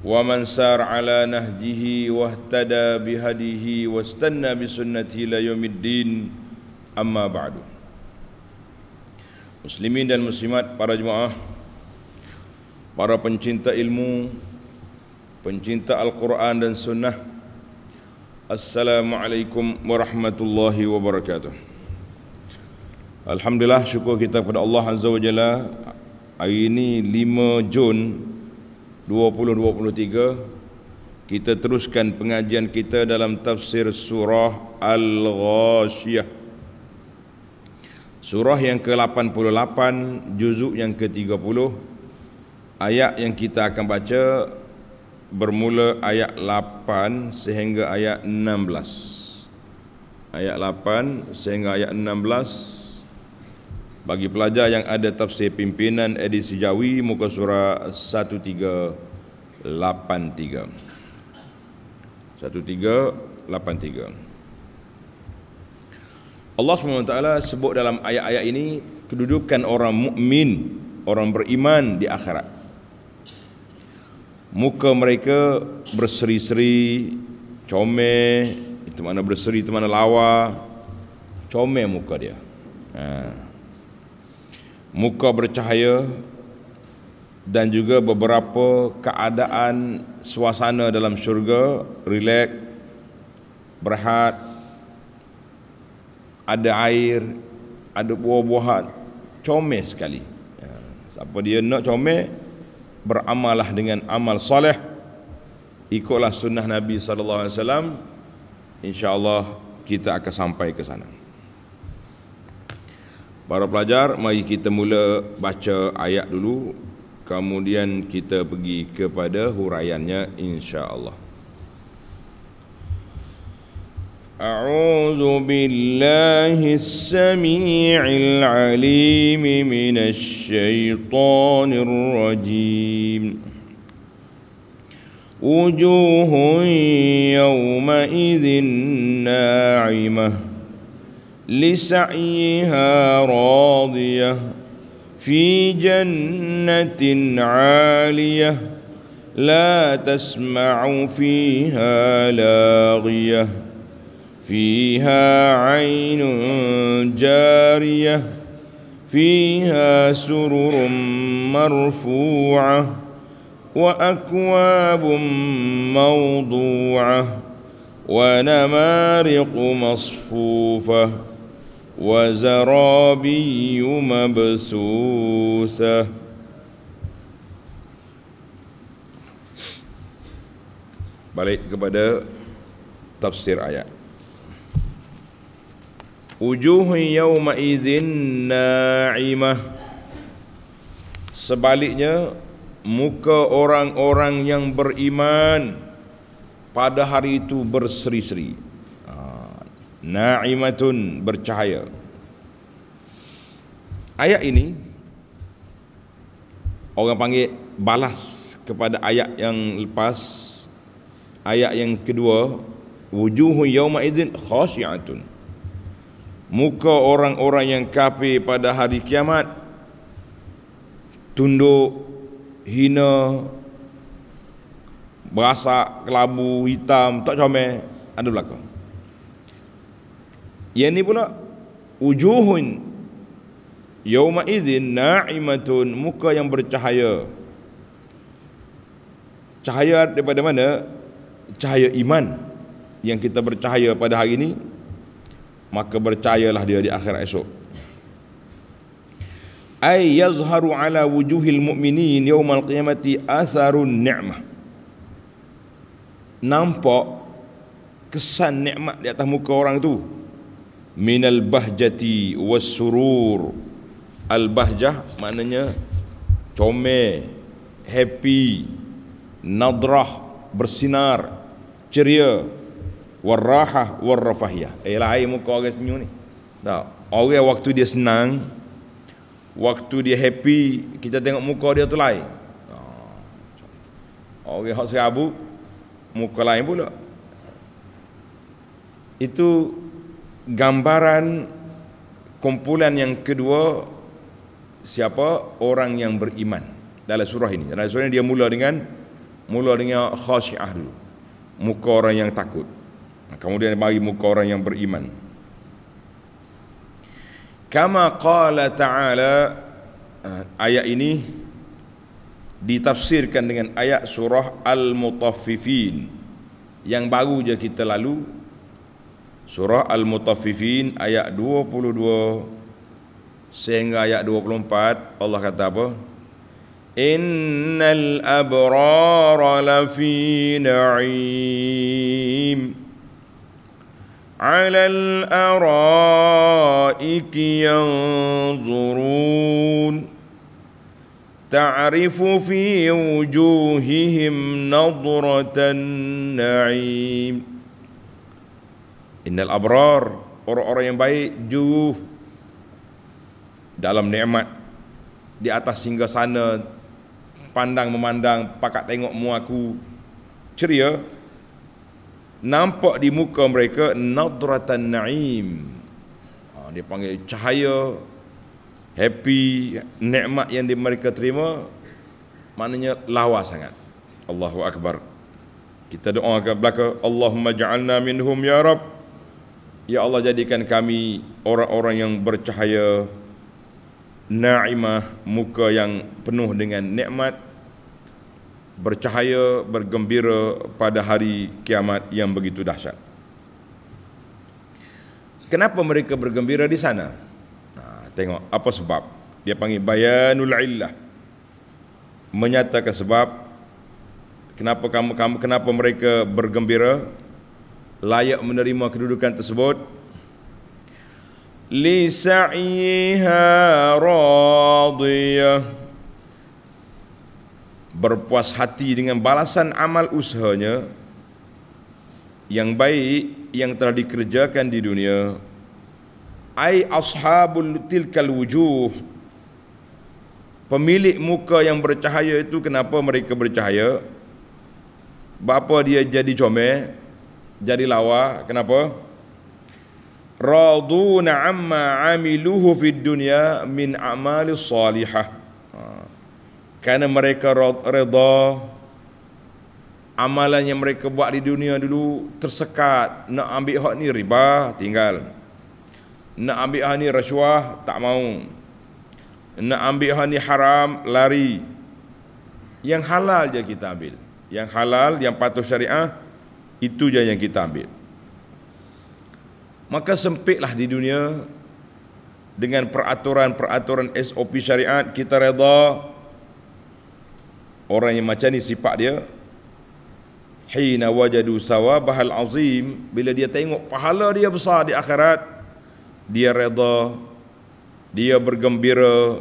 ومن سار على نهجه واهتدى بهديه واستنى بسنته الى يوم الدين اما بعد Muslimin dan muslimat para jemaah Para pencinta ilmu Pencinta Al-Quran dan Sunnah Assalamualaikum warahmatullahi wabarakatuh Alhamdulillah syukur kita kepada Allah Azza wa Jalla Hari ini 5 Jun 2023 kita teruskan pengajian kita dalam tafsir surah Al-Ghashiyah. Surah yang ke-88 juzuk yang ke-30 ayat yang kita akan baca bermula ayat 8 sehingga ayat 16. Ayat 8 sehingga ayat 16 bagi pelajar yang ada tafsir pimpinan edisi Jawi muka surah Allah SWT sebut dalam ayat-ayat ini kedudukan orang mukmin, orang beriman di akhirat. Muka mereka berseri-seri, comel, itu mana berseri, itu mana lawa, comel muka dia. Ha. Muka bercahaya, dan juga beberapa keadaan suasana dalam syurga relax berehat ada air ada buah-buahan comel sekali ya. siapa dia nak comel beramalah dengan amal soleh ikutlah sunnah Nabi saw. alaihi wasallam insyaallah kita akan sampai ke sana para pelajar mari kita mula baca ayat dulu kemudian kita pergi kepada huraiannya insyaallah أعوذ بالله السميع العليم من الشيطان الرجيم وجوه يومئذ ناعمة لسعيها راضيه في جنة عالية لا تسمع فيها لاغية فيها عين جارية فيها سرر مرفوعة وأكواب موضوعة ونمارق مصفوفة وزرابي مبسوسة Balik kepada tafsir ayat Ujuhi yawma izin na'imah Sebaliknya Muka orang-orang yang beriman Pada hari itu berseri-seri Na'imatun bercahaya Ayat ini Orang panggil balas kepada ayat yang lepas Ayat yang kedua Wujuhu yawma izin khasyiatun Muka orang-orang yang kafir pada hari kiamat Tunduk Hina Berasak Kelabu Hitam Tak comel Ada belakang yang ni pula wujuhun yauma idzin na'imatun muka yang bercahaya. Cahaya daripada mana? Cahaya iman yang kita bercahaya pada hari ini maka bercahayalah dia di akhirat esok. Ay yazharu ala wujuhil mu'minin al qiyamati atharun ni'mah. Nampak kesan nikmat di atas muka orang itu minal bahjati was surur al bahjah maknanya come happy nadrah bersinar ceria warrahah warrafahiyah ayalah eh, air muka orang senyum ni tak orang waktu dia senang waktu dia happy kita tengok muka dia tu lain ah, orang hak serabut muka lain pula itu gambaran kumpulan yang kedua siapa orang yang beriman dalam surah ini dalam surah ini dia mula dengan mula dengan khasyah dulu muka orang yang takut kemudian bagi muka orang yang beriman kama qala ta'ala eh, ayat ini ditafsirkan dengan ayat surah al-mutaffifin yang baru je kita lalu Surah Al-Mutaffifin ayat 22 sehingga ayat 24 Allah kata apa? Innal abrara lafi na'im ala al-ara'ik yanzurun ta'rifu fi wujuhihim nadratan na'im Innal abrar Orang-orang yang baik Juh Dalam ni'mat Di atas hingga sana Pandang memandang Pakat tengok muaku Ceria Nampak di muka mereka Nadratan na'im ah, Dia panggil cahaya Happy nikmat yang di mereka terima Maknanya lawa sangat Allahu Akbar Kita doa ke belakang Allahumma ja'alna minhum ya Rabb Ya Allah jadikan kami orang-orang yang bercahaya Naimah muka yang penuh dengan nikmat Bercahaya, bergembira pada hari kiamat yang begitu dahsyat Kenapa mereka bergembira di sana? Tengok apa sebab Dia panggil bayanul illah Menyatakan sebab Kenapa kamu, kamu kenapa mereka bergembira layak menerima kedudukan tersebut li sa'iha radiyah berpuas hati dengan balasan amal usahanya yang baik yang telah dikerjakan di dunia ai ashabul tilkal wujuh pemilik muka yang bercahaya itu kenapa mereka bercahaya bapa dia jadi comel jadi lawa kenapa raduna amma amiluhu fid dunya min amali salihah ha. kerana mereka redha amalan yang mereka buat di dunia dulu tersekat nak ambil hak ni riba tinggal nak ambil hak ni rasuah tak mau nak ambil hak ni haram lari yang halal je kita ambil yang halal yang patuh syariah itu je yang kita ambil. Maka sempitlah di dunia dengan peraturan-peraturan SOP syariat kita reda orang yang macam ni sifat dia hina wajadu sawabahal azim bila dia tengok pahala dia besar di akhirat dia reda dia bergembira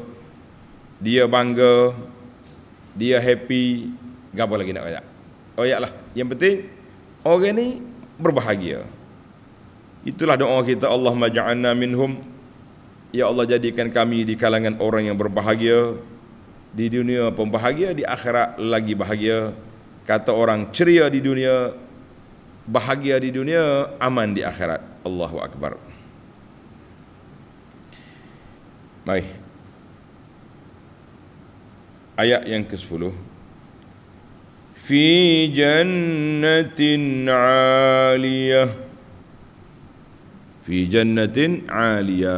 dia bangga dia happy gapo lagi nak banyak oh lah yang penting orang ni berbahagia itulah doa kita Allahumma ja'alna minhum ya Allah jadikan kami di kalangan orang yang berbahagia di dunia pembahagia di akhirat lagi bahagia kata orang ceria di dunia bahagia di dunia aman di akhirat Allahu akbar Baik. Ayat yang ke-10. في جنة عالية في جنة عالية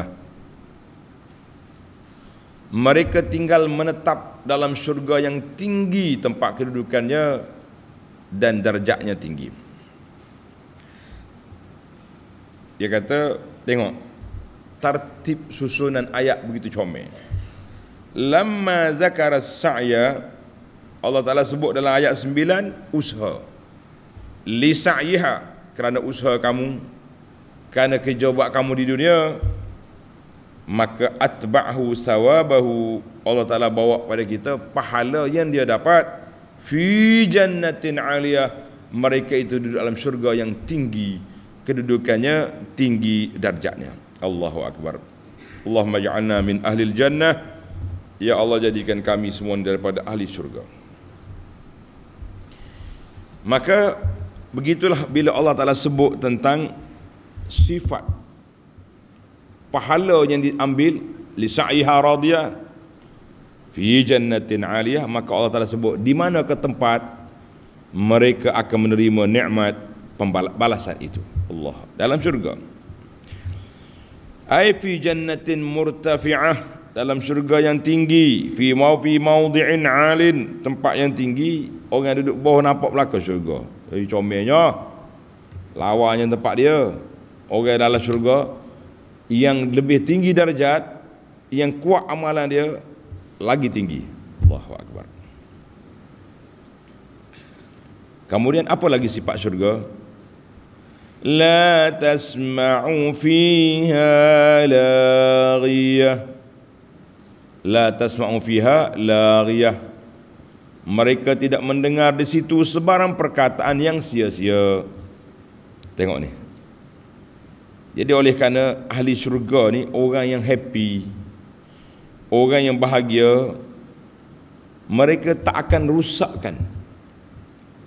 mereka tinggal menetap dalam syurga yang tinggi tempat kedudukannya dan darjatnya tinggi dia kata tengok tertib susunan ayat begitu comel lama zakara sa'ya Allah Ta'ala sebut dalam ayat 9 Usha Lisa'iha Kerana usha kamu Kerana kerja buat kamu di dunia Maka atba'ahu sawabahu Allah Ta'ala bawa pada kita Pahala yang dia dapat Fi jannatin aliyah Mereka itu duduk dalam syurga yang tinggi Kedudukannya tinggi darjatnya Allahu Akbar Allahumma ja'alna min ahli jannah Ya Allah jadikan kami semua daripada ahli syurga Maka begitulah bila Allah Ta'ala sebut tentang sifat pahala yang diambil li sa'iha radiya fi jannatin aliyah maka Allah Taala sebut di mana ke tempat mereka akan menerima nikmat pembalasan itu Allah dalam syurga ai fi jannatin murtafi'ah dalam syurga yang tinggi fi mawfi diin alin tempat yang tinggi orang yang duduk bawah nampak belakang syurga jadi comelnya lawannya tempat dia orang yang dalam syurga yang lebih tinggi darjat yang kuat amalan dia lagi tinggi Allahu Akbar kemudian apa lagi sifat syurga la tasma'u fiha la la tasma'u fiha laghiyah mereka tidak mendengar di situ sebarang perkataan yang sia-sia tengok ni jadi oleh kerana ahli syurga ni orang yang happy orang yang bahagia mereka tak akan rusakkan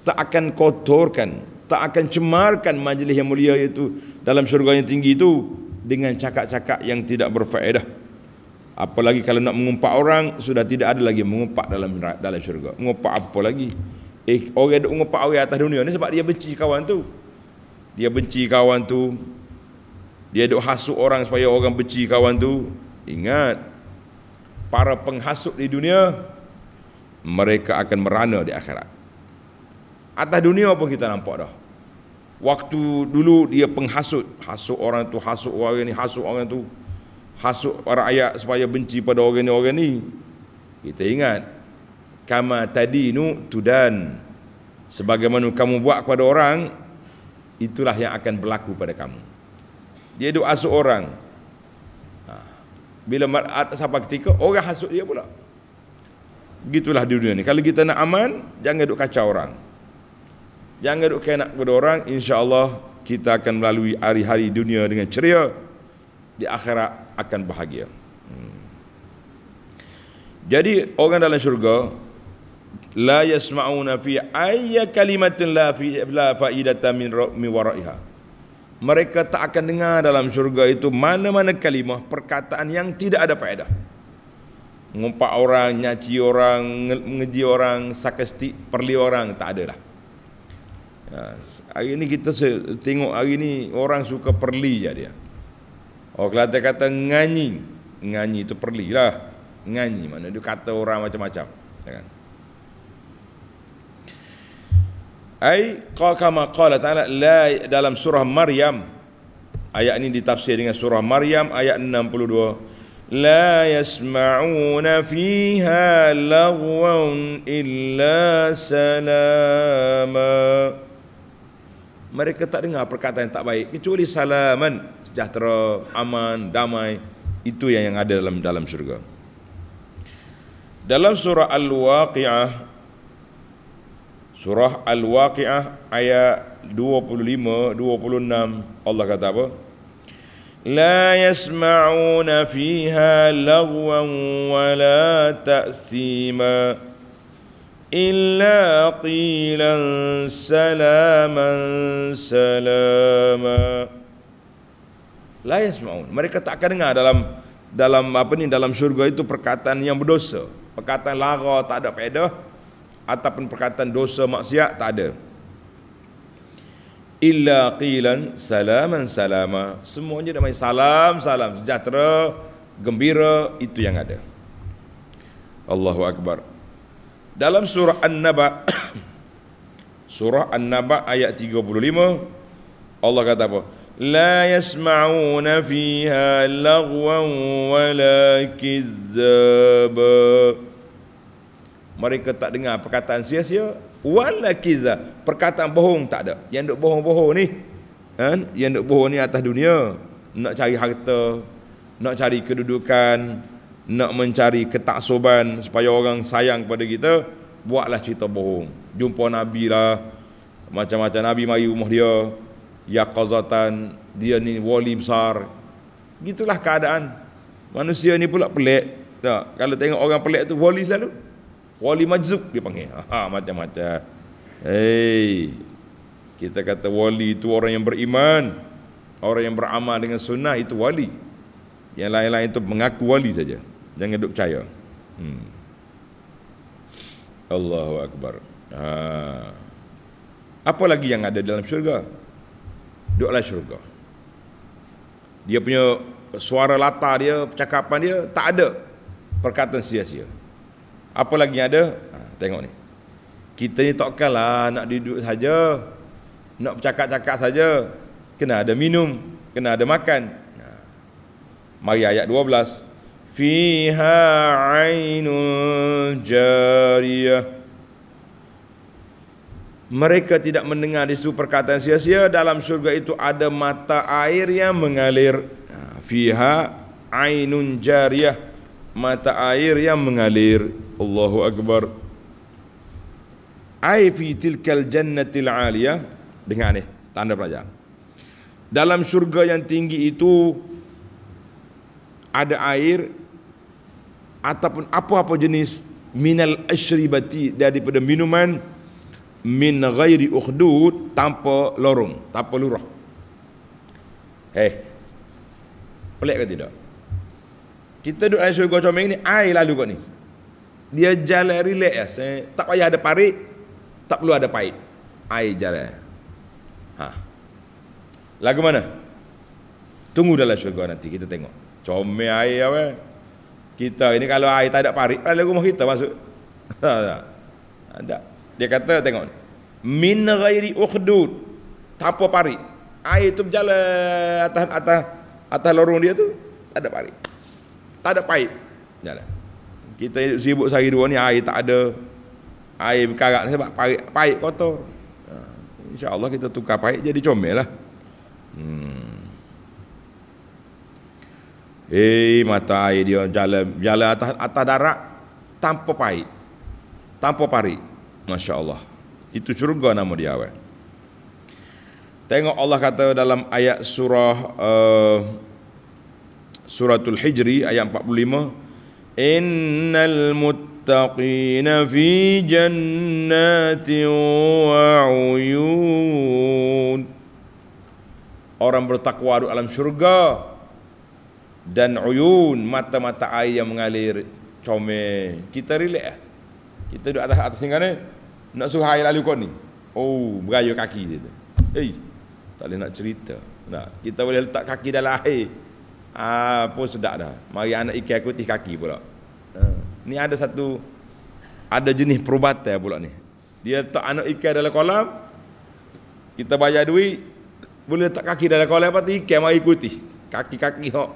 tak akan kotorkan tak akan cemarkan majlis yang mulia itu dalam syurga yang tinggi itu dengan cakap-cakap yang tidak berfaedah Apalagi kalau nak mengumpat orang Sudah tidak ada lagi mengumpat dalam dalam syurga Mengumpat apa lagi eh, Orang yang mengumpat orang atas dunia ni Sebab dia benci kawan tu Dia benci kawan tu Dia duk hasut orang supaya orang benci kawan tu Ingat Para penghasut di dunia Mereka akan merana di akhirat Atas dunia pun kita nampak dah Waktu dulu dia penghasut Hasut orang tu, hasut orang ni, hasut orang tu hasut rakyat supaya benci pada orang ni orang ni kita ingat kama tadi nu tudan sebagaimana kamu buat kepada orang itulah yang akan berlaku pada kamu dia duk asuh orang ha. bila sampai ketika orang hasut dia pula Begitulah di dunia ni Kalau kita nak aman Jangan duk kacau orang Jangan duk kena kepada orang Insya Allah kita akan melalui hari-hari dunia dengan ceria di akhirat akan bahagia. Hmm. Jadi orang dalam syurga la yasmauna fi ayya kalimatin la fi la faidata min min waraiha. Mereka tak akan dengar dalam syurga itu mana-mana kalimah perkataan yang tidak ada faedah. Ngumpak orang, nyaci orang, mengeji orang, sakesti, perli orang, tak ada lah. Ya, hari ini kita tengok hari ini orang suka perli je dia. Ya. Orang oh, Kelantan kata nganyi. Nganyi itu perli lah. Nganyi mana dia kata orang macam-macam. Jangan. Ya Ai qakama qala ta'ala la dalam surah Maryam ayat ini ditafsir dengan surah Maryam ayat 62 لا يسمعون فيها لغوا إلا سلاما mereka tak dengar perkataan yang tak baik kecuali salaman sejahtera, aman, damai. Itu yang yang ada dalam dalam syurga. Dalam surah Al-Waqi'ah Surah Al-Waqi'ah ayat 25 26 Allah kata apa? لا يسمعون فيها لغوا ولا illa إلا قيلا salama." سلاما la yasmaun mereka tak akan dengar dalam dalam apa ni dalam syurga itu perkataan yang berdosa perkataan lara tak ada faedah ataupun perkataan dosa maksiat tak ada illa qilan salaman salama semuanya dah main salam salam sejahtera gembira itu yang ada Allahu akbar dalam surah an-naba surah an-naba ayat 35 Allah kata apa لا يسمعون فيها لغوا ولا كذابا mereka tak dengar perkataan sia-sia wala kiza perkataan bohong tak ada yang duk bohong-bohong ni kan yang duk bohong ni atas dunia nak cari harta nak cari kedudukan nak mencari ketaksuban supaya orang sayang kepada kita buatlah cerita bohong jumpa nabi lah macam-macam nabi mari rumah dia yaqazatan dia ni wali besar gitulah keadaan manusia ni pula pelik tak kalau tengok orang pelik tu wali selalu wali majzuk dia panggil ha, ha macam-macam hey kita kata wali itu orang yang beriman orang yang beramal dengan sunnah itu wali yang lain-lain itu mengaku wali saja jangan duk percaya hmm. Allahu akbar ha. apa lagi yang ada dalam syurga duduklah syurga. Dia punya suara latar dia, percakapan dia, tak ada perkataan sia-sia. Apa lagi yang ada? Ha, tengok ni. Kita ni takkanlah nak duduk saja, nak bercakap-cakap saja. Kena ada minum, kena ada makan. Ha. Mari ayat 12. Fiha ainun jariyah mereka tidak mendengar di situ perkataan sia-sia dalam surga itu ada mata air yang mengalir ha, fiha ainun jariyah mata air yang mengalir Allahu akbar ai fi tilkal jannatil aliyah dengar ni tanda pelajar dalam surga yang tinggi itu ada air ataupun apa-apa jenis minal asyribati daripada minuman min ghairi ukhdud tanpa lorong tanpa lurah eh pelik ke tidak kita duduk air surga comel ni air lalu kot ni dia jalan relax ya. tak payah ada parit tak perlu ada pahit air jalan ha lagu mana tunggu dalam surga nanti kita tengok comel air apa kita ini kalau air tak ada parit lalu rumah kita masuk ha, tak tak dia kata tengok min ghairi ukhdud tanpa parit. Air tu berjalan atas atas atas lorong dia tu tak ada parit. Tak ada paip jalan. Kita sibuk sehari dua ni air tak ada. Air berkarat sebab parit paip kotor. Ha, insya Allah kita tukar paip jadi comel lah. Hmm. Eh mata air dia jalan jalan atas atas darat tanpa paip. Tanpa parit. Masya Allah Itu syurga nama dia awal Tengok Allah kata dalam ayat surah uh, Suratul Hijri ayat 45 Innal muttaqin fi jannatin wa uyun Orang bertakwa di alam syurga dan uyun mata-mata air yang mengalir comel kita relax eh? kita duduk atas atas tinggal ni nak suruh air lalu kau ni oh beraya kaki dia tu Hey, tak boleh nak cerita nah, kita boleh letak kaki dalam air ah pun sedap dah mari anak ikan aku tih kaki pula ha. ni ada satu ada jenis perubatan pula ni dia letak anak ikan dalam kolam kita bayar duit boleh letak kaki dalam kolam apa tu ikan mari ikuti kaki-kaki hok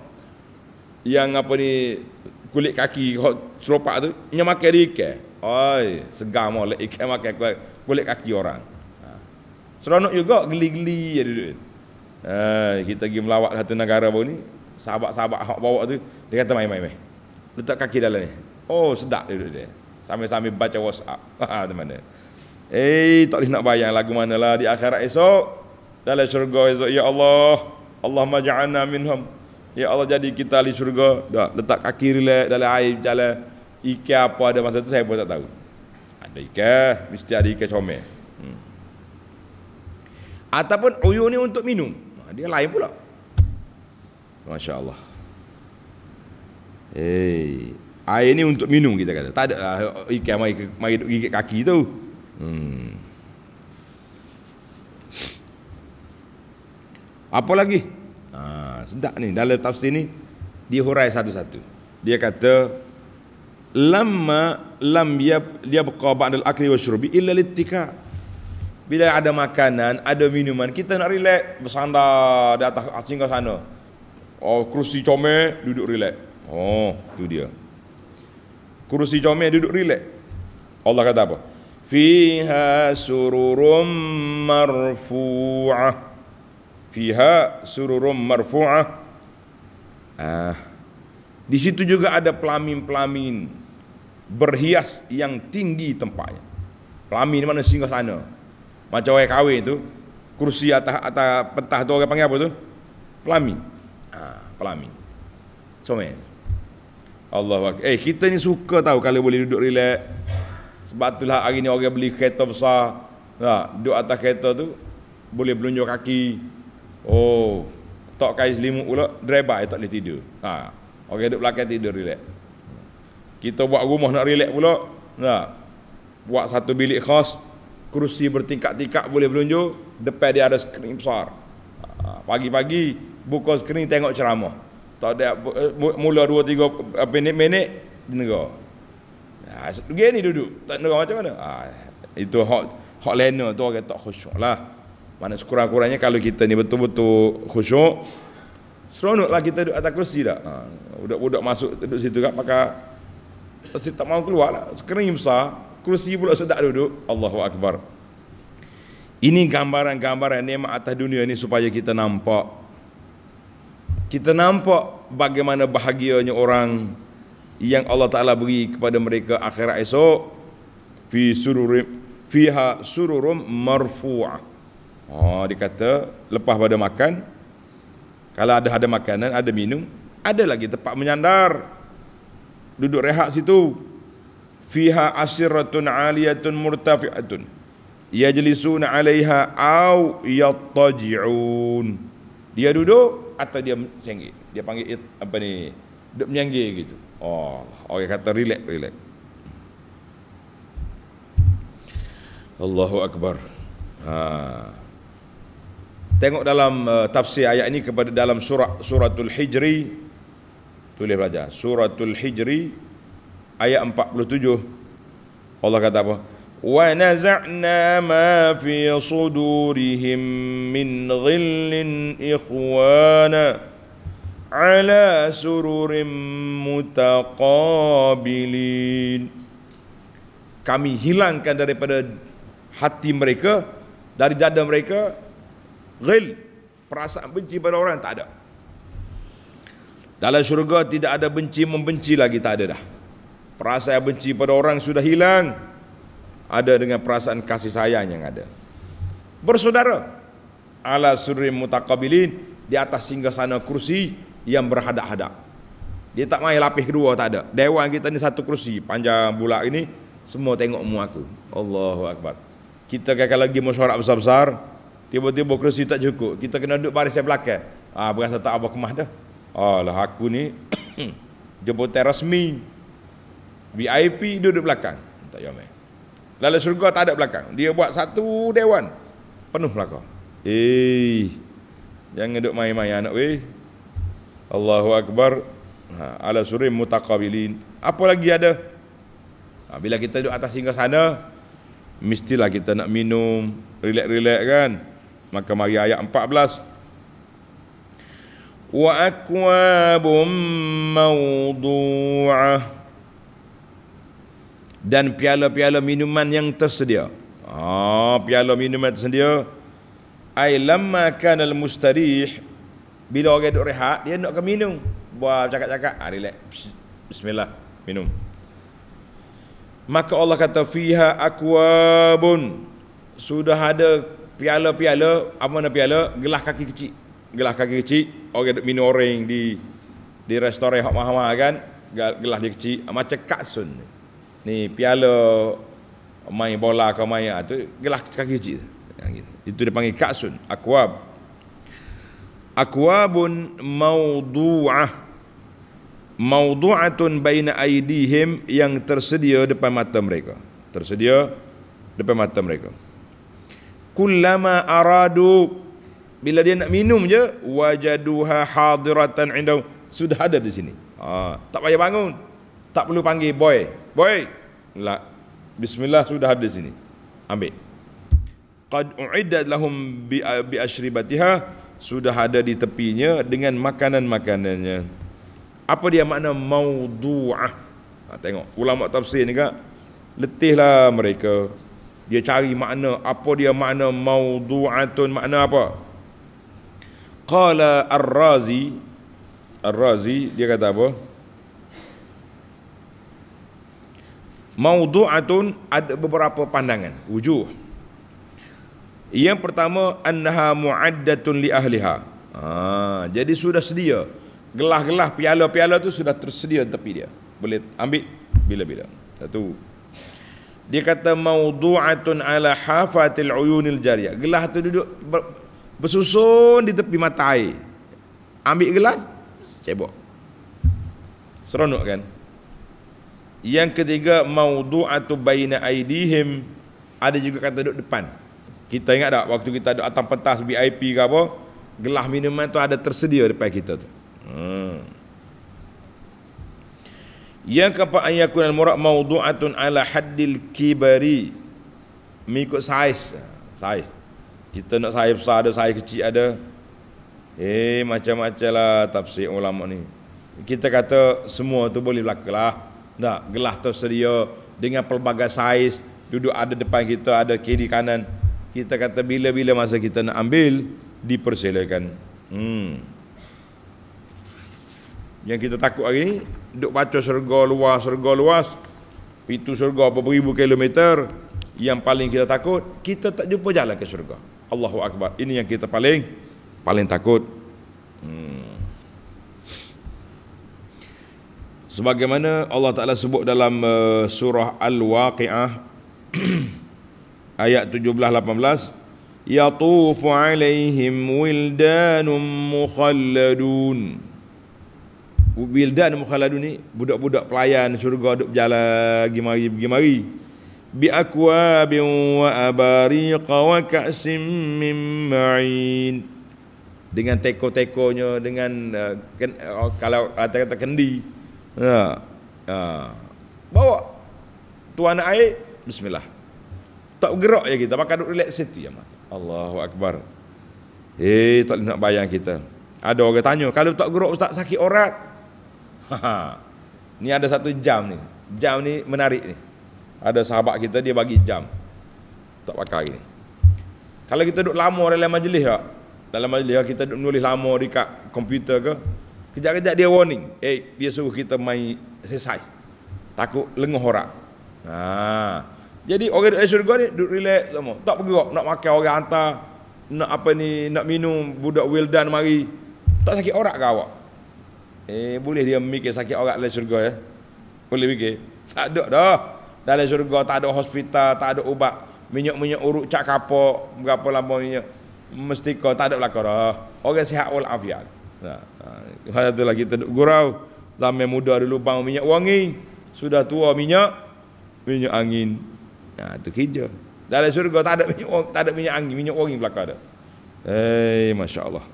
yang apa ni kulit kaki hok seropak tu nya makan ikan Oi, segam oleh ikan makan kulit, kulit kaki orang. Ha. Seronok juga geli-geli dia duduk. Ha, kita pergi melawat satu negara baru ni, sahabat-sahabat hak bawa tu, dia kata mai main Letak kaki dalam ni. Oh, sedap dia duduk dia. Sambil-sambil baca WhatsApp. Ha, teman Eh, tak boleh nak bayang lagu manalah di akhirat esok. Dalam syurga esok, ya Allah. Allah maja'ana minhum. Ya Allah jadi kita di syurga. Dah, letak kaki relax dalam air jalan ikan apa ada masa tu saya pun tak tahu ada ikan mesti ada ikan comel hmm. ataupun uyu ni untuk minum ha, dia lain pula Masya Allah hey. Eh, air ni untuk minum kita kata tak ada lah ikan mari, mari gigit kaki tu hmm. apa lagi ha, sedap ni dalam tafsir ni dia hurai satu-satu dia kata lamma lam yab yabqa ba'dal akli wa syurbi illa littika bila ada makanan ada minuman kita nak relax bersandar di atas singgah sana oh kerusi comel duduk relax oh tu dia kerusi comel duduk relax Allah kata apa fiha sururum marfu'ah fiha sururum marfu'ah ah di situ juga ada pelamin-pelamin berhias yang tinggi tempatnya. Pelamin mana singgah sana. Macam orang kahwin tu, kursi atas atas pentas tu orang panggil apa tu? Pelamin. Ha, pelamin. So man. Allah wak. Eh kita ni suka tahu kalau boleh duduk relax. Sebab itulah hari ni orang beli kereta besar. Ha, duduk atas kereta tu boleh berlunjur kaki. Oh, tak kais limut pula, driver tak boleh tidur. Ha, orang duduk belakang tidur relax. Kita buat rumah nak relax pula. Nah. Buat satu bilik khas, kerusi bertingkat-tingkat boleh berunjuk. depan dia ada skrin besar. Ah, pagi-pagi buka skrin tengok ceramah. Tak ada eh, mula 2 3 apa ni minit dengar. Nah, begini duduk, tak dengar macam mana? Ah, itu hak hak lena tu orang tak khusyuk lah. Mana sekurang-kurangnya kalau kita ni betul-betul khusyuk, seronoklah kita duduk atas kerusi dah. Ha, budak-budak masuk duduk situ kan pakai Asyik tak mau keluar lah. Sekarang besar, kerusi pula sedak duduk. Allahu Akbar. Ini gambaran-gambaran nikmat atas dunia ni supaya kita nampak. Kita nampak bagaimana bahagianya orang yang Allah Taala beri kepada mereka akhirat esok fi sururim fiha sururum marfu'a. Oh ha, dikata lepas pada makan kalau ada ada makanan ada minum ada lagi tempat menyandar duduk rehat situ fiha asiratun aliyatun murtafi'atun yajlisuna 'alayha aw yattaji'un dia duduk atau dia senggit dia panggil apa ni duduk menyanggi gitu oh orang kata relax relax Allahu akbar ha tengok dalam uh, tafsir ayat ini kepada dalam surah suratul hijri tulis belajar suratul hijri ayat 47 Allah kata apa wa naza'na ma fi sudurihim min ghillin ikhwana ala sururim mutaqabilin kami hilangkan daripada hati mereka dari dada mereka ghil perasaan benci pada orang tak ada dalam syurga tidak ada benci membenci lagi tak ada dah. Perasaan benci pada orang sudah hilang. Ada dengan perasaan kasih sayang yang ada. Bersaudara ala surri mutaqabilin di atas singgah sana kursi yang berhadap-hadap. Dia tak main lapis kedua tak ada. Dewan kita ni satu kursi panjang bulat ini semua tengok mu aku. Allahu akbar. Kita kalau lagi mesyuarat besar-besar tiba-tiba kursi tak cukup. Kita kena duduk baris yang belakang. Ah berasa tak apa kemah dah. Alah ah, aku ni jemputan rasmi VIP duduk belakang. Tak jom eh. Lalu syurga tak ada belakang. Dia buat satu dewan penuh belakang. Eh. Jangan duduk main-main anak weh. Allahu akbar. Ha, ala surim mutaqabilin. Apa lagi ada? Ha, bila kita duduk atas hingga sana, mestilah kita nak minum, relax-relax kan. Maka mari ayat وأكواب موضوعة dan piala-piala minuman yang tersedia. Ah, piala minuman tersedia. Ai lamma kana al-mustarih bila orang duk rehat dia nak minum. Buat cakap-cakap, ah, relax. Bismillah, minum. Maka Allah kata fiha akwabun. Sudah ada piala-piala, apa nama piala? Gelas kaki kecil. Gelas kaki kecil orang minum orang di di restoran hak mahal kan gelas dia kecil macam katsun ni piala main bola ke main ah, tu gelas kaki kecil gitu. itu dia panggil katsun akwab akwabun mawdu'ah mawdu'atun baina aidihim yang tersedia depan mata mereka tersedia depan mata mereka kullama aradu bila dia nak minum je wajaduha hadiratan inda sudah ada di sini ha, tak payah bangun tak perlu panggil boy boy la bismillah sudah ada di sini ambil qad uiddat lahum bi, ashribatiha sudah ada di tepinya dengan makanan-makanannya apa dia makna maudu'ah ha, tengok ulama tafsir ni kak letihlah mereka dia cari makna apa dia makna maudu'atun makna apa Qala Ar-Razi Ar-Razi dia kata apa? Maudu'atun ada beberapa pandangan wujuh. Yang pertama annaha mu'addatun li ahliha. Ha, jadi sudah sedia. Gelah-gelah piala-piala tu sudah tersedia tepi dia. Boleh ambil bila-bila. Satu. Dia kata maudu'atun ala hafatil uyunil jariyah. Gelah tu duduk bersusun di tepi mata air ambil gelas cebok seronok kan yang ketiga maudu'atu baina aidihim ada juga kata duduk depan kita ingat tak waktu kita duduk atas pentas VIP ke apa gelas minuman tu ada tersedia depan kita tu hmm. yang keempat ayakun al-murak maudu'atun ala haddil kibari mengikut saiz saiz kita nak saya besar ada, saya kecil ada. Eh, macam-macam lah tafsir ulama ni. Kita kata semua tu boleh berlaku lah. Tak, gelah tersedia dengan pelbagai saiz. Duduk ada depan kita, ada kiri kanan. Kita kata bila-bila masa kita nak ambil, dipersilakan. Hmm. Yang kita takut hari ni, duduk baca surga luas, surga luas. pintu surga beribu kilometer. Yang paling kita takut, kita tak jumpa jalan ke surga. Allahu Akbar. Ini yang kita paling paling takut. Hmm. Sebagaimana Allah Taala sebut dalam uh, surah Al-Waqiah ayat 17-18, yatufu alaihim wildanum mukhalladun. Wildan mukhalladun ni budak-budak pelayan syurga duk berjalan gimari. mari بأكواب وأباريق وكأس من معين dengan teko-tekonya dengan uh, ken, uh, kalau kata kata kendi ha ha bawa tuan air bismillah tak gerak ya kita makan duduk relax situ ya mak Allahu akbar eh hey, tak nak bayang kita ada orang tanya kalau tak gerak ustaz sakit orang ni ada satu jam ni jam ni menarik ni ada sahabat kita dia bagi jam tak pakai hari ni kalau kita duduk lama dalam majlis tak dalam majlis ya, kita duduk nulis lama dekat komputer ke kejap-kejap dia warning eh dia suruh kita main selesai takut lenguh orang ha. jadi orang duduk syurga ni duduk relax lama tak bergerak nak makan orang hantar nak apa ni nak minum budak well done mari tak sakit orang ke awak eh boleh dia mikir sakit orang dalam syurga ya boleh mikir, tak ada dah dalam syurga tak ada hospital, tak ada ubat. Minyak-minyak uruk cak kapok, berapa lama minyak. Mesti kau tak ada belakang dah. Okay, sihat wal afiat. Nah, ha, ha. nah. tu lagi tu gurau. Zaman muda dulu lubang minyak wangi. Sudah tua minyak, minyak angin. Nah, ha, tu kerja. Dalam syurga tak ada minyak, tak ada minyak angin, minyak wangi belakang ada. Eh, Masya Allah.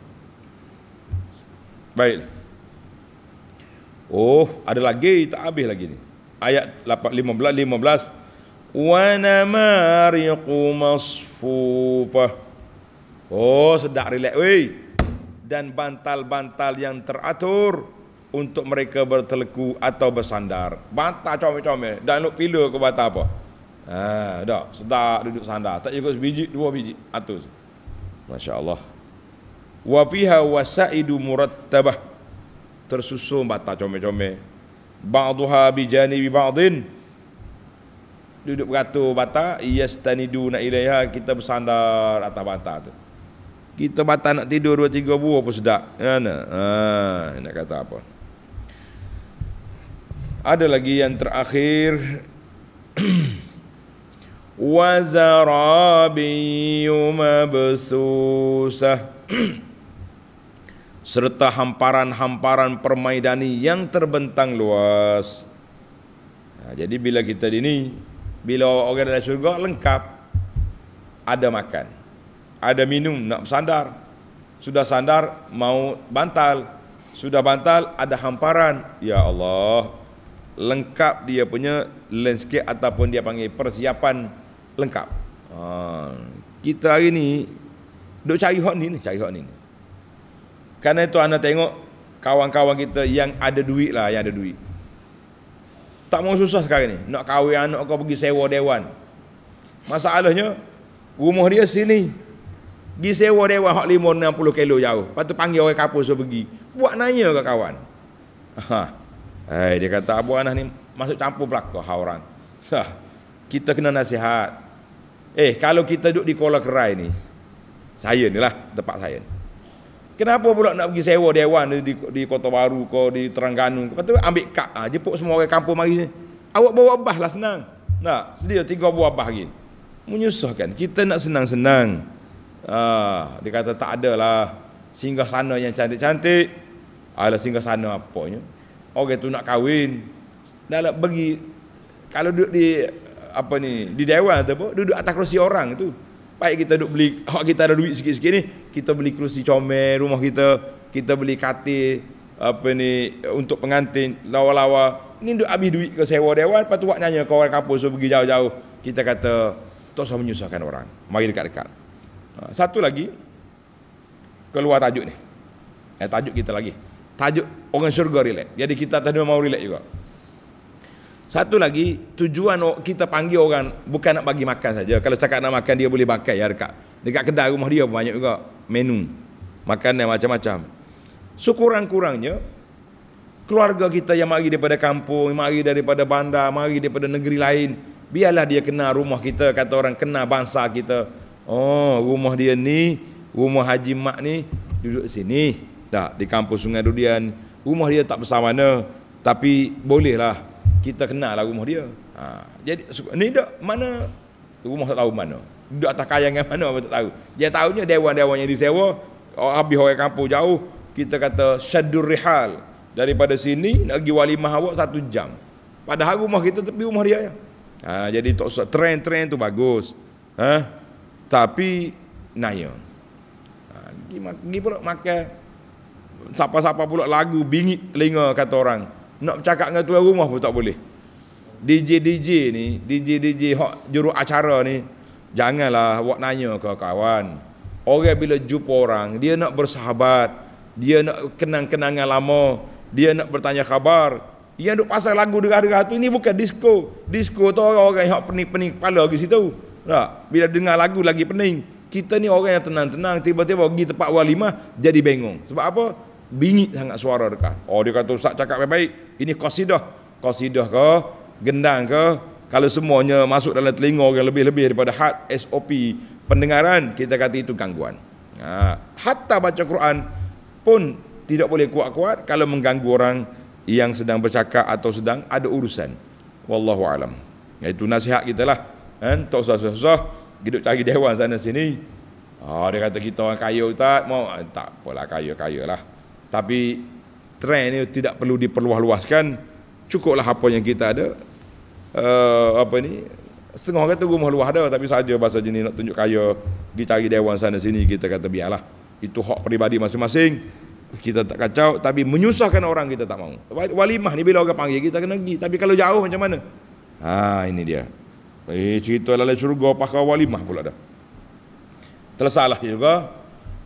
Baik. Oh, ada lagi, tak habis lagi ni ayat 15 15 wa namariqu masfufah oh sedak relax wey dan bantal-bantal yang teratur untuk mereka berteleku atau bersandar bantal comel-comel dan lu pilu ke bantal apa ha dah sedak duduk sandar tak cukup sebiji dua biji atus masya-Allah wa fiha wasaidu murattabah tersusun bantal comel-comel ba'daha bi janibi ba'din duduk beratur bata yastanidu na ilaiha kita bersandar atas bata tu kita bata nak tidur 2 3 buah pun sedap mana, ya, ha nak kata apa ada lagi yang terakhir wazarabi mabsusah serta hamparan-hamparan permaidani yang terbentang luas. Nah, ha, jadi bila kita di ini, bila orang dalam syurga lengkap, ada makan, ada minum, nak sandar. Sudah sandar, mau bantal. Sudah bantal, ada hamparan. Ya Allah, lengkap dia punya landscape ataupun dia panggil persiapan lengkap. Ha, kita hari ini, duk cari hak ni, cari hak ni. Karena itu anda tengok kawan-kawan kita yang ada duit lah, yang ada duit. Tak mau susah sekarang ni. Nak kahwin anak kau pergi sewa dewan. Masalahnya, rumah dia sini. Di sewa dewan hak lima, enam puluh kilo jauh. Lepas tu panggil orang kapur suruh pergi. Buat nanya ke kawan. Ha. Hai, eh, dia kata, abu anak ni masuk campur belakang orang. Ha. Kita kena nasihat. Eh, kalau kita duduk di kolak kerai ni, saya ni lah tempat saya ni. Kenapa pula nak pergi sewa dewan di, di Kota Baru ke di Terengganu? Kata ambil kad ah, jemput semua orang kampung mari sini. Awak bawa bas lah senang. Nah, sedia tiga buah bas lagi. Menyusahkan. Kita nak senang-senang. Ah, dia kata tak ada lah singgah sana yang cantik-cantik. Ala ah, singgah sana apanya? Orang tu nak kahwin. Dah nak lah, bagi kalau duduk di apa ni, di dewan tu apa? Duduk atas kerusi orang tu. Baik kita duk beli hak kita ada duit sikit-sikit ni, kita beli kerusi comel rumah kita, kita beli katil apa ni untuk pengantin lawa-lawa. Ni duk habis duit ke sewa dewan, lepas tu buat nyanya kau orang kampung so pergi jauh-jauh. Kita kata tak usah menyusahkan orang. Mari dekat-dekat. Ha, satu lagi keluar tajuk ni. Eh, tajuk kita lagi. Tajuk orang syurga relax. Jadi kita tadi mau relax juga. Satu lagi, tujuan kita panggil orang bukan nak bagi makan saja. Kalau cakap nak makan dia boleh pakai ya dekat dekat kedai rumah dia pun banyak juga menu makanan macam-macam. Sekurang-kurangnya keluarga kita yang mari daripada kampung, mari daripada bandar, mari daripada negeri lain, biarlah dia kenal rumah kita, kata orang kenal bangsa kita. Oh, rumah dia ni, rumah Haji Mak ni duduk sini. Tak, di kampung Sungai Durian. Rumah dia tak besar mana, tapi bolehlah kita kenal lah rumah dia. Ha. Jadi ni dak mana rumah tak tahu mana. Duduk atas kayangan mana apa tak tahu. Dia tahunya dewan-dewan yang disewa habis orang kampung jauh kita kata syaddur rihal daripada sini nak pergi walimah awak satu jam. Padahal rumah kita tepi rumah dia. Ya. Ha, jadi tok tren-tren tu bagus. Ha? Tapi naya. Ha, gimana? Gimana pula makan siapa-siapa pulak lagu bingit telinga kata orang nak bercakap dengan tuan rumah pun tak boleh. DJ DJ ni, DJ DJ hok juru acara ni janganlah awak nanya ke kawan. Orang bila jumpa orang, dia nak bersahabat, dia nak kenang-kenangan lama, dia nak bertanya khabar. dia duk pasang lagu derah-derah tu ini bukan disco. Disco tu orang-orang yang pening-pening kepala di situ. Tak? Bila dengar lagu lagi pening. Kita ni orang yang tenang-tenang tiba-tiba pergi tempat walimah jadi bengong. Sebab apa? bingit sangat suara dekat. Oh dia kata ustaz cakap baik-baik. Ini qasidah. Qasidah ke gendang ke kalau semuanya masuk dalam telinga orang lebih-lebih daripada had SOP pendengaran kita kata itu gangguan. Ha, hatta baca Quran pun tidak boleh kuat-kuat kalau mengganggu orang yang sedang bercakap atau sedang ada urusan. Wallahu alam. Ya, itu nasihat kita lah. Kan? Ha, tak susah-susah hidup cari dewan sana sini. Ah oh, dia kata kita orang kaya ustaz, mau ah, tak apalah kaya-kayalah tapi tren ini tidak perlu diperluas-luaskan cukuplah apa yang kita ada uh, apa ini setengah kata rumah luas dah tapi saja bahasa jenis nak tunjuk kaya pergi cari dewan sana sini kita kata biarlah itu hak peribadi masing-masing kita tak kacau tapi menyusahkan orang kita tak mau walimah ni bila orang panggil kita kena pergi tapi kalau jauh macam mana ha ini dia eh cerita lalai syurga pakar walimah pula dah telesalah juga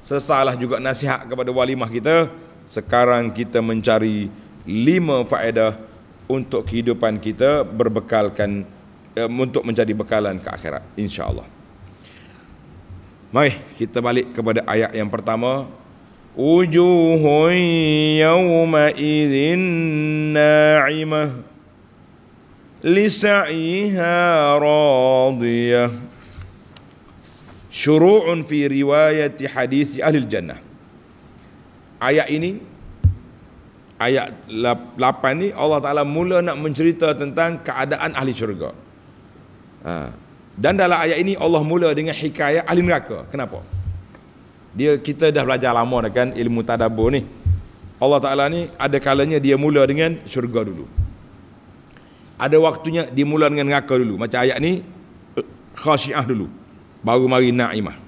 selesalah juga nasihat kepada walimah kita sekarang kita mencari lima faedah untuk kehidupan kita berbekalkan eh, untuk menjadi bekalan ke akhirat insyaallah mari kita balik kepada ayat yang pertama wujuhun yawma idzin na'imah lisaiha radiyah syuru'un fi riwayat hadis ahli jannah ayat ini ayat 8 ni Allah Taala mula nak mencerita tentang keadaan ahli syurga. Ha. Dan dalam ayat ini Allah mula dengan hikayat ahli neraka. Kenapa? Dia kita dah belajar lama dah kan ilmu tadabbur ni. Allah Taala ni ada kalanya dia mula dengan syurga dulu. Ada waktunya dia mula dengan neraka dulu. Macam ayat ni khasiah dulu. Baru mari naimah.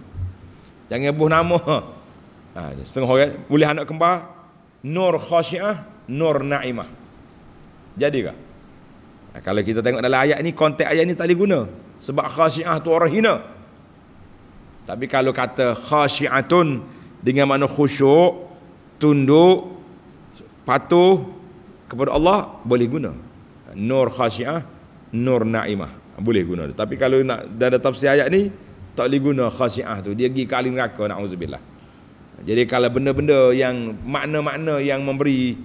Jangan buh nama ha, setengah orang boleh anak kembar nur khasyiah nur naimah jadi ke ah, ha, kalau kita tengok dalam ayat ni konteks ayat ni tak boleh guna sebab khasyiah tu orang hina tapi kalau kata khasyiatun dengan makna khusyuk tunduk patuh kepada Allah boleh guna nur khasyiah nur naimah boleh guna tapi kalau nak dalam tafsir ayat ni tak boleh guna khasyiah tu dia pergi ke alim neraka naudzubillah jadi kalau benda-benda yang makna-makna yang memberi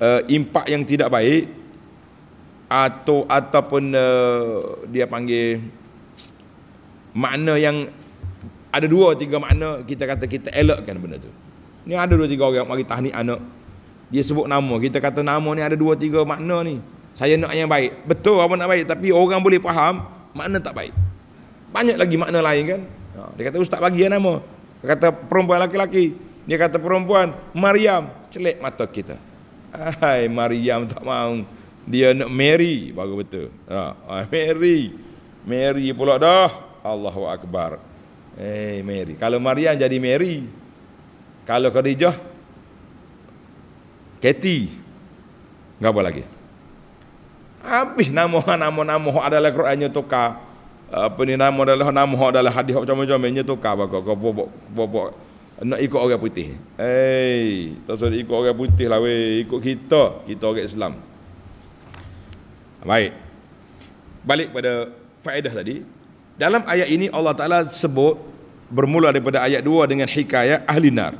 uh, impak yang tidak baik atau ataupun uh, dia panggil makna yang ada dua tiga makna kita kata kita elakkan benda tu. Ni ada dua tiga orang bagi tahniah anak. Dia sebut nama, kita kata nama ni ada dua tiga makna ni. Saya nak yang baik. Betul apa nak baik tapi orang boleh faham makna tak baik. Banyak lagi makna lain kan. Ha, dia kata ustaz bagi yang nama kata perempuan laki-laki dia kata perempuan Maryam celik mata kita hai Maryam tak mau dia nak Mary baru betul ha, ha Mary Mary pula dah Allahu akbar eh Mary kalau Maryam jadi Mary kalau Khadijah Katie enggak apa lagi habis nama-nama-nama adalah Qurannya tukar apa ni nama dalam nama hak dalam hadis hak macam-macam menye tu ka bak ka nak ikut orang putih. Hei, tak usah ikut orang putih lah weh, ikut kita, kita orang Islam. Baik. Balik pada faedah tadi. Dalam ayat ini Allah Taala sebut bermula daripada ayat 2 dengan hikayat ahli nar.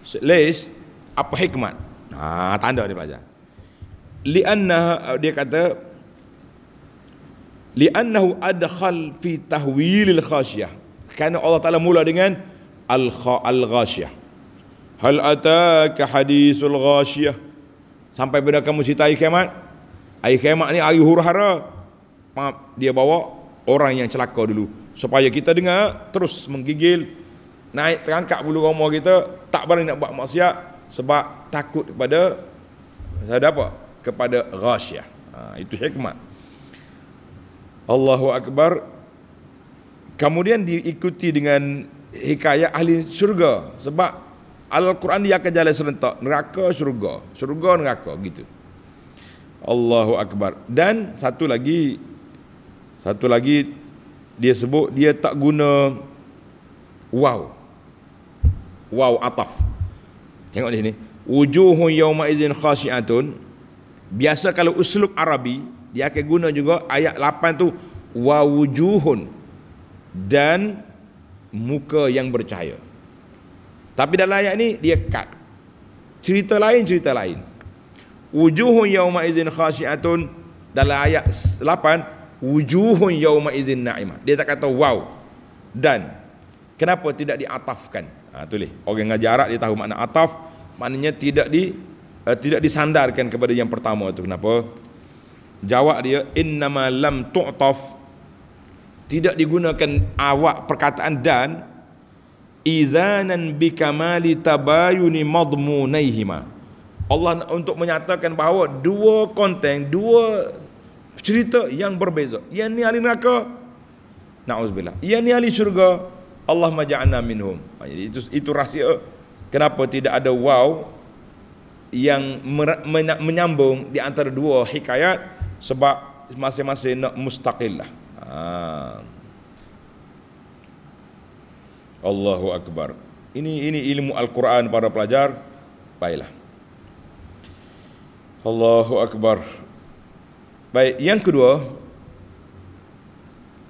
Selis apa hikmat? Ha, tanda dia pelajar. Li'anna dia kata li'annahu adkhal fi tahwilil khasyah kerana Allah Taala mula dengan al al ghasyah hal ataka hadisul ghasyah sampai pada kamu cerita hari kiamat hari kiamat ni hari huru-hara dia bawa orang yang celaka dulu supaya kita dengar terus menggigil naik terangkat bulu roma kita tak berani nak buat maksiat sebab takut kepada ada apa kepada ghasyah ha, itu hikmat Allahu Akbar kemudian diikuti dengan hikayat ahli syurga sebab Al-Quran dia akan jalan serentak neraka syurga syurga neraka gitu Allahu Akbar dan satu lagi satu lagi dia sebut dia tak guna wow wow ataf tengok di sini wujuhun yawma izin khasiatun biasa kalau uslub Arabi dia akan guna juga ayat 8 tu wujuhun dan muka yang bercahaya. Tapi dalam ayat ni dia cut. Cerita lain cerita lain. Wujuhun yauma idzin khashiatun dalam ayat 8 wujuhun yauma idzin na'imah. Dia tak kata wow dan kenapa tidak diatafkan? Ha tulis. Orang ngajar Arab dia tahu makna ataf maknanya tidak di uh, tidak disandarkan kepada yang pertama tu kenapa? Jawab dia innama lam tu'taf tidak digunakan awak perkataan dan izanan bikamali tabayuni madmunaihima Allah untuk menyatakan bahawa dua konten dua cerita yang berbeza yang ni ahli neraka naudzubillah yang ni ahli syurga Allah majana minhum ha, itu itu rahsia kenapa tidak ada wow yang menyambung di antara dua hikayat sebab masing-masing nak mustaqil lah. Ha. Allahu Akbar. Ini ini ilmu Al-Quran para pelajar. Baiklah. Allahu Akbar. Baik, yang kedua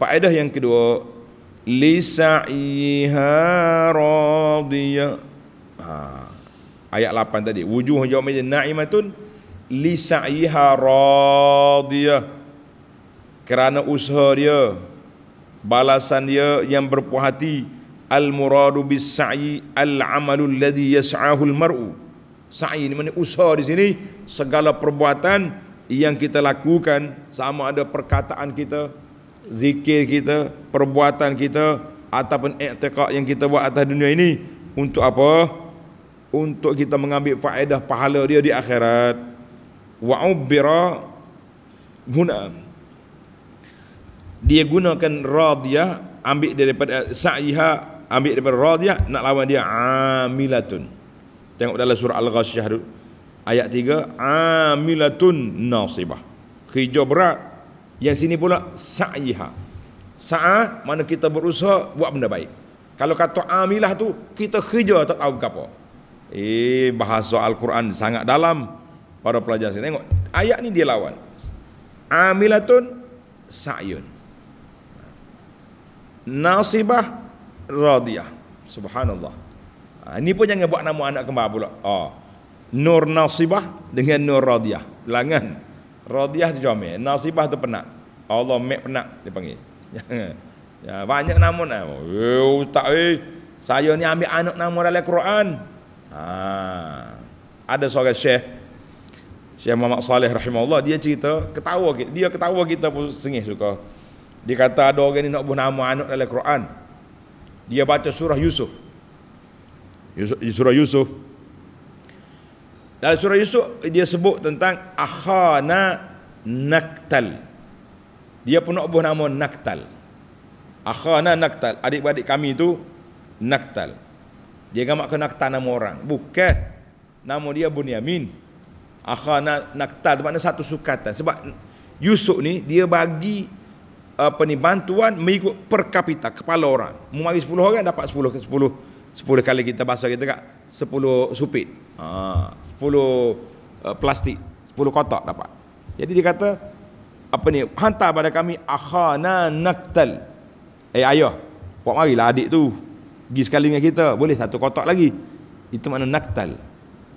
Faedah yang kedua Lisa'iha radiyah ha. Ayat 8 tadi Wujuh jawab macam Na'imatun li sa'iha radiyah kerana usaha dia balasan dia yang berpuas hati al muradu bis sa'i al amalu alladhi yas'ahu al mar'u sa'i ni mana usaha di sini segala perbuatan yang kita lakukan sama ada perkataan kita zikir kita perbuatan kita ataupun i'tiqad yang kita buat atas dunia ini untuk apa untuk kita mengambil faedah pahala dia di akhirat wa'ubbira huna dia gunakan radiyah ambil daripada sa'iha ambil daripada radiyah nak lawan dia amilatun tengok dalam surah al-ghasyah tu ayat 3 amilatun nasibah hijau berat yang sini pula sa'iha sa'a mana kita berusaha buat benda baik kalau kata amilah tu kita kerja tak tahu apa eh bahasa al-Quran sangat dalam para pelajar saya tengok ayat ni dia lawan amilatun sa'yun nasibah radiyah subhanallah ha, ini pun jangan buat nama anak kembar pula oh. nur nasibah dengan nur radiyah langan radiyah tu jomel nasibah tu penat Allah mek penat dia panggil ya, banyak nama nama eh, tak eh saya ni ambil anak nama dalam Quran ha. ada seorang syekh Syekh Muhammad Saleh rahimahullah dia cerita ketawa kita dia ketawa kita pun sengih suka. Dia kata ada orang ni nak buh nama anak dalam Quran. Dia baca surah Yusuf. surah Yusuf. Dalam surah Yusuf dia sebut tentang akhana naktal. Dia pun nak buh nama naktal. Akhana naktal, adik-adik kami tu naktal. Dia gamak kena naktal nama orang. Bukan nama dia Bunyamin. Bunyamin akhana naktal makna satu sukatan sebab Yusuf ni dia bagi apa ni bantuan mengikut per kapita kepala orang mengawi 10 orang dapat 10 ke 10 10 kali kita bahasa kita kak 10 supit ha, 10 eh, plastik 10 kotak dapat jadi dia kata apa ni hantar pada kami akhana naktal eh ayah buat marilah adik tu pergi sekali dengan kita boleh satu kotak lagi itu makna naktal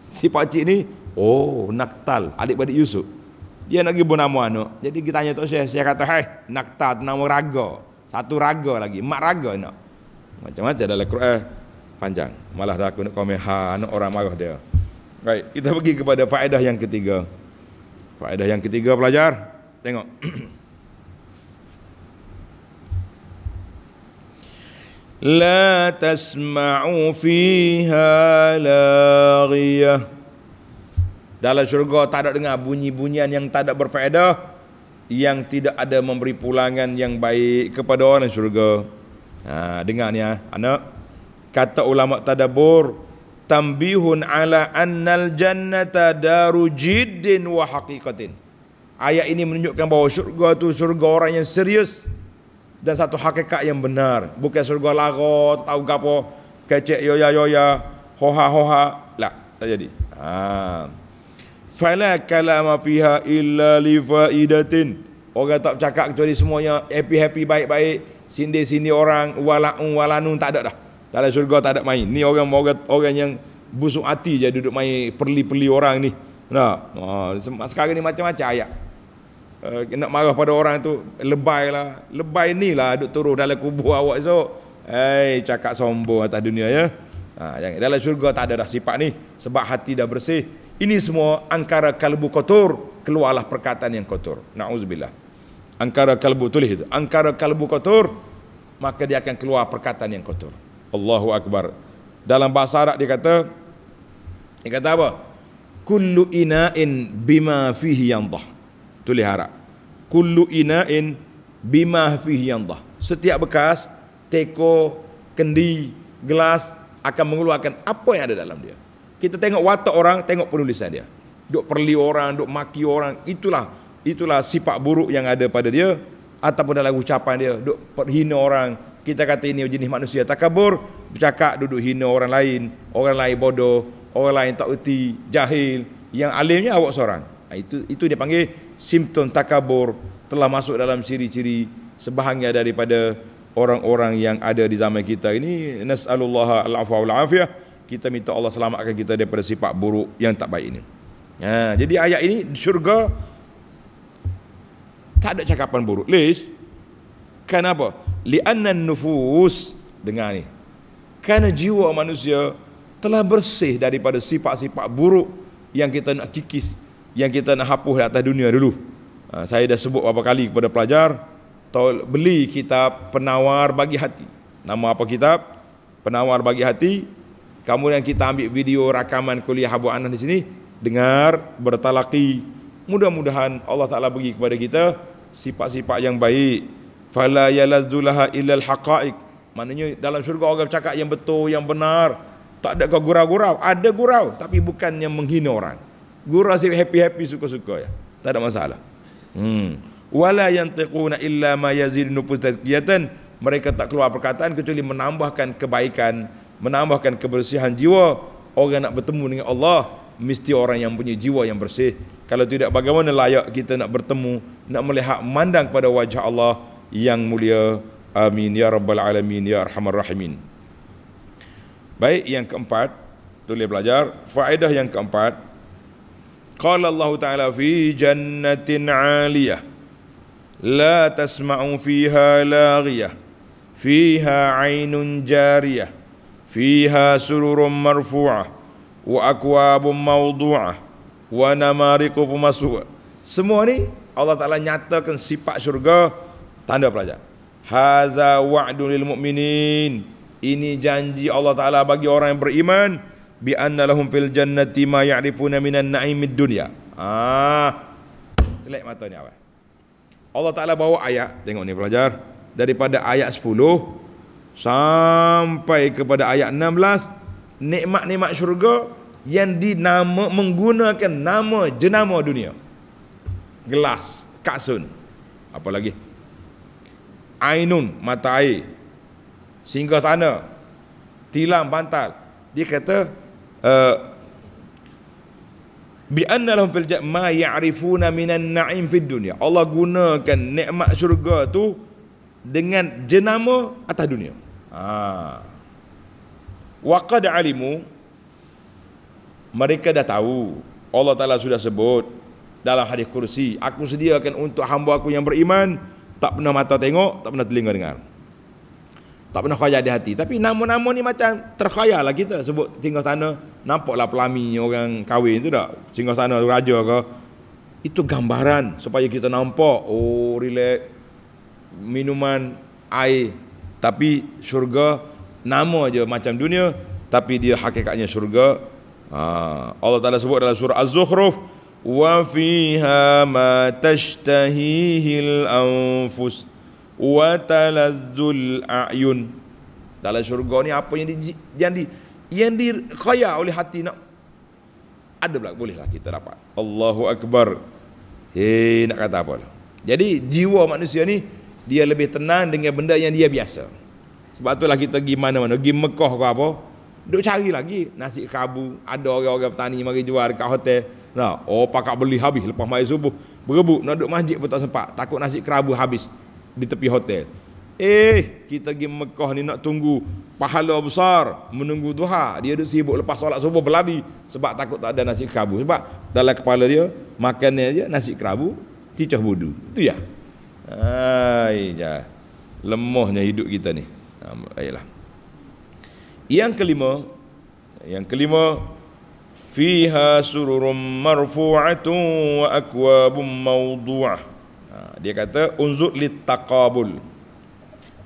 si pakcik ni Oh, Naktal, adik-beradik Yusuf. Dia nak ibu nama anak. Jadi kita tanya tu saya, saya kata, "Hai, hey, Naktal nama raga. Satu raga lagi, mak raga nak." Macam-macam dalam Quran panjang. Malah dah aku nak komen ha anak orang marah dia. Baik, kita pergi kepada faedah yang ketiga. Faedah yang ketiga pelajar, tengok. La tasma'u fiha laghiyah dalam syurga tak ada dengar bunyi-bunyian yang tak ada berfaedah Yang tidak ada memberi pulangan yang baik kepada orang syurga ha, Dengar ni ya, anak Kata ulama tadabur Tambihun ala annal jannata daru jiddin wa haqiqatin Ayat ini menunjukkan bahawa syurga tu syurga orang yang serius Dan satu hakikat yang benar Bukan syurga lagu tak tahu apa Kecek yoya yoya, hoha hoha Tak, lah, tak jadi Haa fala kalama fiha illa li faidatin orang tak bercakap kecuali semuanya happy happy baik-baik sindir sini orang walaun walanun tak ada dah dalam syurga tak ada main ni orang orang, orang yang busuk hati je duduk main perli-perli orang ni nah ha, sekarang ni macam-macam ayat uh, nak marah pada orang tu lebay lah lebay ni lah duduk turun dalam kubur awak esok hei cakap sombong atas dunia ya ha, yang dalam syurga tak ada dah sifat ni sebab hati dah bersih ini semua angkara kalbu kotor keluarlah perkataan yang kotor. Nauzubillah. Angkara kalbu tulis itu. Angkara kalbu kotor maka dia akan keluar perkataan yang kotor. Allahu akbar. Dalam bahasa Arab dia kata dia kata apa? Kullu ina'in bima fihi yandah. Tulis Arab. Kullu ina'in bima fihi yandah. Setiap bekas, teko, kendi, gelas akan mengeluarkan apa yang ada dalam dia. Kita tengok watak orang, tengok penulisan dia. Duk perli orang, duk maki orang, itulah itulah sifat buruk yang ada pada dia ataupun dalam ucapan dia, duk perhina orang. Kita kata ini jenis manusia takabur, bercakap duduk hina orang lain, orang lain bodoh, orang lain tak erti, jahil, yang alimnya awak seorang. Ha, itu itu dia panggil simptom takabur telah masuk dalam ciri-ciri sebahagian daripada orang-orang yang ada di zaman kita ini. Nas'alullah al-afwa wal-afiyah. al afwa wal afiyah kita minta Allah selamatkan kita daripada sifat buruk yang tak baik ini. Ha, jadi ayat ini syurga tak ada cakapan buruk. Lis, kenapa? Lianna nufus dengar ni. Karena jiwa manusia telah bersih daripada sifat-sifat buruk yang kita nak kikis, yang kita nak hapus di atas dunia dulu. Ha, saya dah sebut beberapa kali kepada pelajar, tol, beli kitab penawar bagi hati. Nama apa kitab? Penawar bagi hati Kemudian kita ambil video rakaman kuliah Abu Anas di sini. Dengar, bertalaki. Mudah-mudahan Allah Ta'ala bagi kepada kita sifat-sifat yang baik. Fala yalazulaha illal haqa'ik. Maknanya dalam syurga orang cakap yang betul, yang benar. Tak ada kau gurau-gurau. Ada gurau, tapi bukan yang menghina orang. Gurau si happy-happy, suka-suka. Ya. Tak ada masalah. Hmm. Wala yantiquna illa ma yazid nufus tazkiyatan. Mereka tak keluar perkataan kecuali menambahkan Kebaikan menambahkan kebersihan jiwa orang nak bertemu dengan Allah mesti orang yang punya jiwa yang bersih kalau tidak bagaimana layak kita nak bertemu nak melihat mandang pada wajah Allah yang mulia amin ya rabbal alamin ya arhamar rahimin baik yang keempat tulis belajar faedah yang keempat qala Allah taala fi jannatin aliyah la tasma'u fiha laghiyah fiha 'ainun jariyah فيها سرر مرفوعة وأكواب موضوعة ونمارق مسوعة semua ni Allah Taala nyatakan sifat syurga tanda pelajar haza wa'du lil mu'minin ini janji Allah Taala bagi orang yang beriman bi anna fil jannati ma ya'rifuna minan na'imid dunya ah ha. celik mata ni awal Allah Taala bawa ayat tengok ni pelajar daripada ayat sampai kepada ayat 16 nikmat-nikmat syurga yang dinama menggunakan nama jenama dunia gelas kasun apa lagi ainun mata air sehingga sana tilam bantal dia kata uh, bi anna lahum fil ma ya'rifuna minan na'im fid dunya Allah gunakan nikmat syurga tu dengan jenama atas dunia Ha. Waqad alimu Mereka dah tahu Allah Ta'ala sudah sebut Dalam hadis kursi Aku sediakan untuk hamba aku yang beriman Tak pernah mata tengok Tak pernah telinga dengar Tak pernah khayal di hati Tapi nama-nama ni macam terkhayal lah kita Sebut tinggal sana lah pelami orang kahwin tu tak Tinggal sana raja ke Itu gambaran Supaya kita nampak Oh relax Minuman Air tapi syurga nama je macam dunia tapi dia hakikatnya syurga ha, Allah Taala sebut dalam surah Az-Zukhruf wa fiha ma tashtahihi al-anfus wa talazzul a'yun dalam syurga ni apa yang di yang di yang dikhaya oleh hati nak ada pula bolehlah kita dapat Allahu akbar hei nak kata apa lah jadi jiwa manusia ni dia lebih tenang dengan benda yang dia biasa. Sebab itulah kita pergi mana-mana, pergi Mekah ke apa, duk cari lagi nasi kabu, ada orang-orang petani mari jual dekat hotel. Nah, oh pakak beli habis lepas mai subuh. Berebut nak duk masjid pun tak sempat, takut nasi kerabu habis di tepi hotel. Eh, kita pergi Mekah ni nak tunggu pahala besar menunggu duha. Dia duk sibuk lepas solat subuh berlari sebab takut tak ada nasi kerabu. Sebab dalam kepala dia makannya dia nasi kerabu, cicah budu. Itu ya. Hai ya. Lemahnya hidup kita ni. Ayolah. Ha, yang kelima, yang kelima fiha sururum marfu'atu wa akwabum mawdu'ah. Ha, dia kata unzur li taqabul.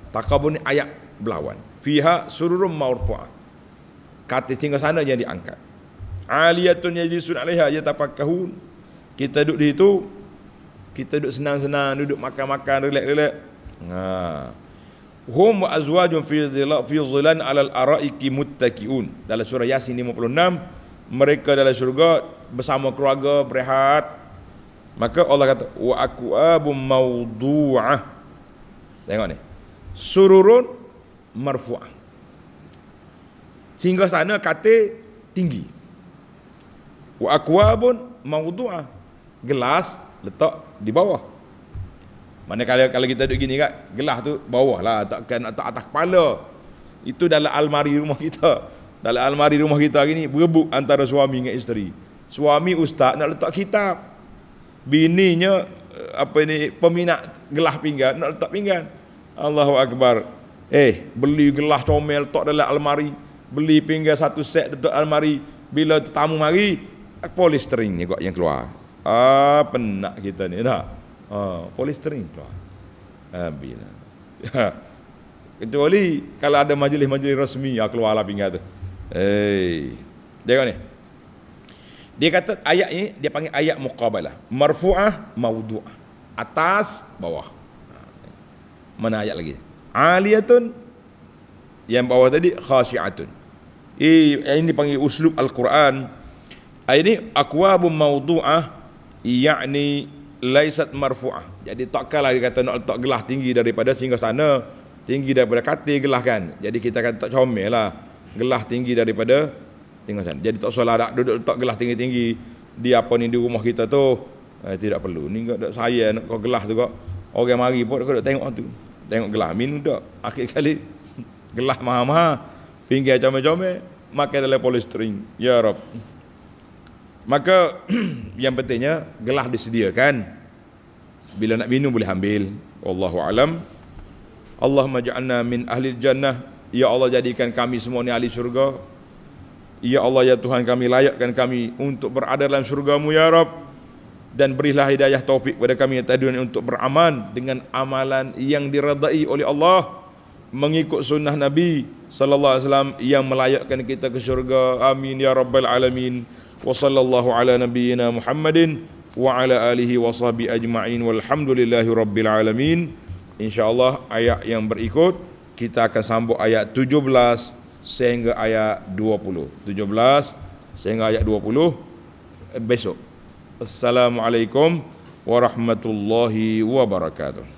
Taqabul ni ayat berlawan. Fiha sururum marfu'ah. Kata tinggal sana yang diangkat. Aliyatun yajlisun 'alaiha yatafakkahun. Kita duduk di situ kita duduk senang-senang duduk makan-makan relax-relax ha hum wa azwajum fi dhilal fi dhilan ala al-araiki muttaqiun dalam surah yasin 56 mereka dalam syurga bersama keluarga berehat maka Allah kata wa aqwabum mawdu'ah tengok ni sururun marfu'ah Tinggal sana kata tinggi wa aqwabun mawdu'ah gelas letak di bawah. Mana kalau kalau kita duduk gini kat, gelah tu bawah lah, takkan letak atas kepala. Itu dalam almari rumah kita. Dalam almari rumah kita hari ni, berebut antara suami dengan isteri. Suami ustaz nak letak kitab. Bininya, eh, apa ini, peminat gelah pinggan, nak letak pinggan. Allahu Akbar. Eh, beli gelah comel, letak dalam almari. Beli pinggan satu set, letak almari. Bila tetamu mari, polisteringnya kot yang keluar. Ah penat kita ni dah. Ah polistering lah. Habis ah, Kecuali kalau ada majlis-majlis resmi yang ah, keluarlah pinggan tu. Hei. Tengok ni. Dia kata ayat ni dia panggil ayat muqabalah. Marfu'ah mawduah Atas bawah. Ha, mana ayat lagi? Aliyatun yang bawah tadi khashi'atun. Eh, ini panggil uslub al-Quran. Ayat ini akwabun mawduah yakni laisat marfu'ah. Jadi takkanlah dia kata nak letak gelah tinggi daripada singgah sana, tinggi daripada katil gelah kan. Jadi kita kata tak comel lah. gelah tinggi daripada singgah sana. Jadi tak salah nak duduk letak gelah tinggi-tinggi di apa ni di rumah kita tu. Eh, tidak perlu. Ni tak saya nak kau gelas tu kok. Orang mari pun kau tengok tu. Tengok gelah minum tak. Akhir kali gelah mahal-mahal. Pinggir comel-comel. Makan dalam polystring. Ya Rabb. Maka yang pentingnya gelas disediakan. Bila nak minum boleh ambil. Wallahu alam. Allahumma ja'alna min ahli jannah. Ya Allah jadikan kami semua ni ahli syurga. Ya Allah ya Tuhan kami layakkan kami untuk berada dalam syurgamu ya Rabb. Dan berilah hidayah taufik kepada kami yang tadi untuk beraman dengan amalan yang diradai oleh Allah mengikut sunnah Nabi saw yang melayakkan kita ke syurga. Amin ya rabbal alamin wa sallallahu ala nabiyyina Muhammadin wa ala alihi wa sahbi ajma'in walhamdulillahi rabbil alamin insyaallah ayat yang berikut kita akan sambung ayat 17 sehingga ayat 20 17 sehingga ayat 20 besok assalamualaikum warahmatullahi wabarakatuh